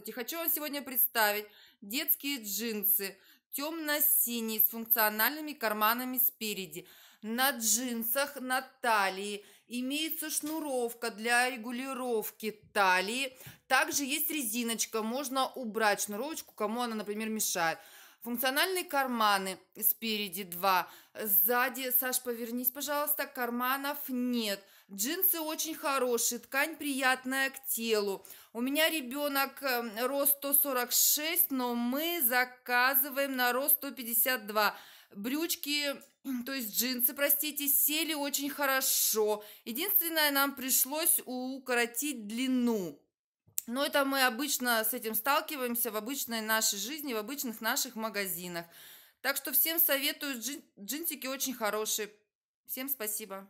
12. И хочу вам сегодня представить детские джинсы темно синие с функциональными карманами спереди. На джинсах, на талии имеется шнуровка для регулировки талии. Также есть резиночка, можно убрать шнуровочку, кому она, например, мешает. Функциональные карманы спереди два. Сзади, Саш, повернись, пожалуйста, карманов нет. Джинсы очень хорошие, ткань приятная к телу. У меня ребенок эм, рост 146, но мы заказываем на рост 152. Брючки, эм, то есть джинсы, простите, сели очень хорошо. Единственное, нам пришлось укоротить длину. Но это мы обычно с этим сталкиваемся в обычной нашей жизни, в обычных наших магазинах. Так что всем советую, джин, джинсики очень хорошие. Всем спасибо.